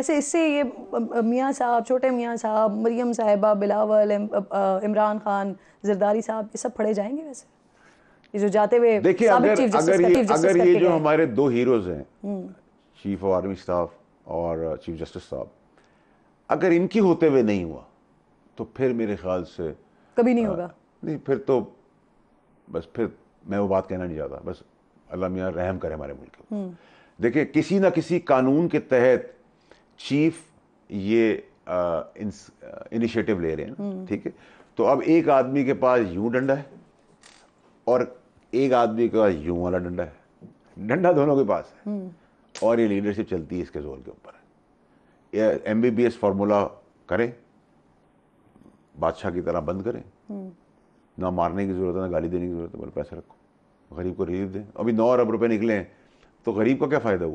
ऐसे इससे ये मियाँ साहब छोटे मियाँ साहब मरियम साहिबा बिलावल इमरान खान जरदारी साहब ये सब पढ़े जाएंगे वैसे ये जो जाते हुए देखिए अगर अगर ये अगर ये जो हमारे दो हीरोज हैं हम्म। चीफ ऑफ आर्मी स्टाफ और चीफ जस्टिस साहब अगर इनकी होते हुए नहीं हुआ तो फिर मेरे ख्याल से कभी नहीं होगा नहीं फिर तो बस फिर मैं वो बात कहना नहीं चाहता बस अल्लाह मियाँ रहम करे हमारे मुल्क हम्म। देखिए किसी ना किसी कानून के तहत चीफ ये इनिशिएटिव ले रहे हैं हम्म। ठीक है तो अब एक आदमी के पास यूं डंडा है और एक आदमी के पास यूं वाला डंडा है डंडा दोनों के पास है हम्म। और ये लीडरशिप चलती है इसके जोर के ऊपर M B B S formula करें बादशाह की तरह बंद करें हम्म। ना मारने की जरूरत है ना गाली देने की जरूरत है बोले पैसे रखो गरीब को रिलीफ दें अभी नौ अरब रुपए निकले हैं तो गरीब का क्या फ़ायदा हुआ